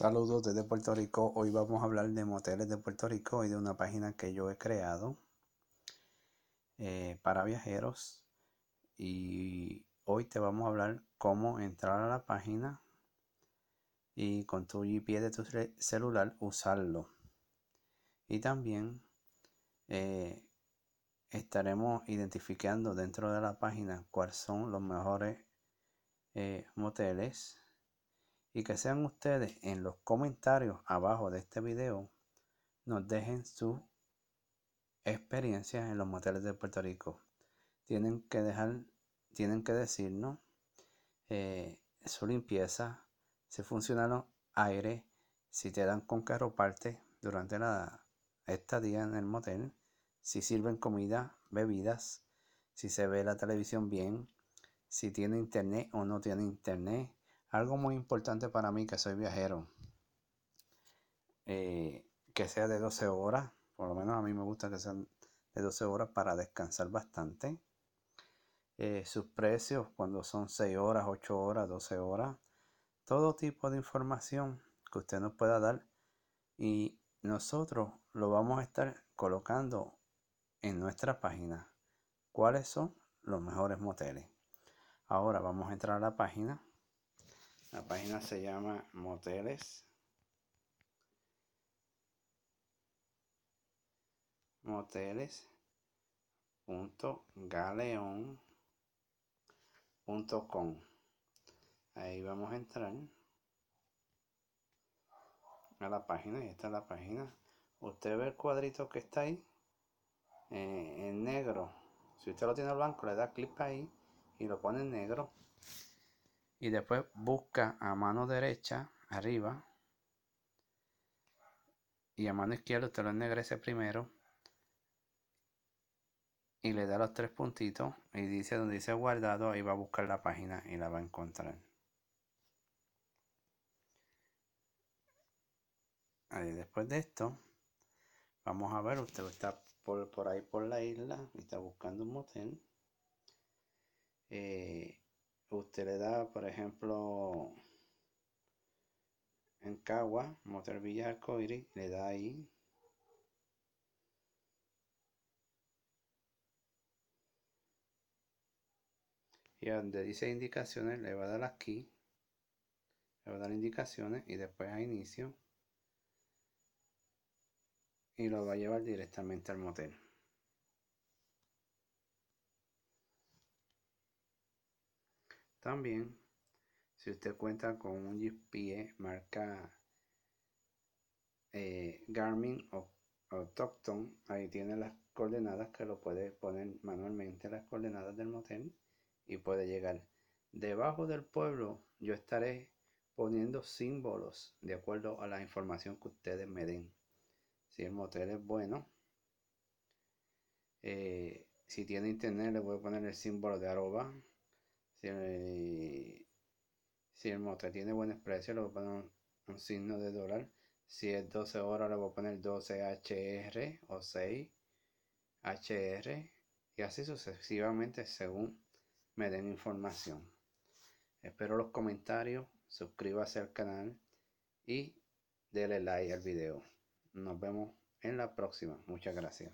Saludos desde Puerto Rico. Hoy vamos a hablar de moteles de Puerto Rico y de una página que yo he creado eh, para viajeros. Y hoy te vamos a hablar cómo entrar a la página y con tu GPS de tu celular usarlo. Y también eh, estaremos identificando dentro de la página cuáles son los mejores eh, moteles y que sean ustedes en los comentarios abajo de este video nos dejen sus experiencias en los moteles de Puerto Rico. Tienen que dejar, tienen que decirnos eh, su limpieza, si los aire, si te dan con carro partes durante la estadía en el motel, si sirven comida, bebidas, si se ve la televisión bien, si tiene internet o no tiene internet, algo muy importante para mí que soy viajero, eh, que sea de 12 horas, por lo menos a mí me gusta que sean de 12 horas para descansar bastante. Eh, sus precios cuando son 6 horas, 8 horas, 12 horas, todo tipo de información que usted nos pueda dar y nosotros lo vamos a estar colocando en nuestra página. ¿Cuáles son los mejores moteles? Ahora vamos a entrar a la página. La página se llama Moteles. Ahí vamos a entrar a la página. Y está la página. Usted ve el cuadrito que está ahí eh, en negro. Si usted lo tiene al banco, le da clic ahí y lo pone en negro y después busca a mano derecha arriba y a mano izquierda usted lo ennegrece primero y le da los tres puntitos y dice donde dice guardado y va a buscar la página y la va a encontrar ahí después de esto vamos a ver usted está por, por ahí por la isla y está buscando un motel eh, usted le da, por ejemplo, en Cagua, Motor Villa le da ahí. Y donde dice indicaciones, le va a dar aquí. Le va a dar indicaciones y después a inicio. Y lo va a llevar directamente al motel. También, si usted cuenta con un GPS e marca eh, Garmin o, o ahí tiene las coordenadas que lo puede poner manualmente las coordenadas del motel y puede llegar. Debajo del pueblo yo estaré poniendo símbolos de acuerdo a la información que ustedes me den. Si el motel es bueno, eh, si tiene internet le voy a poner el símbolo de arroba si, eh, el mote tiene buenos precios, le voy a poner un, signo de dólar. Si es 12 horas, le voy a poner 12 HR o 6 HR. Y así sucesivamente según me den información. Espero los comentarios, suscríbase al canal y dele like al video. Nos vemos en la próxima. Muchas gracias.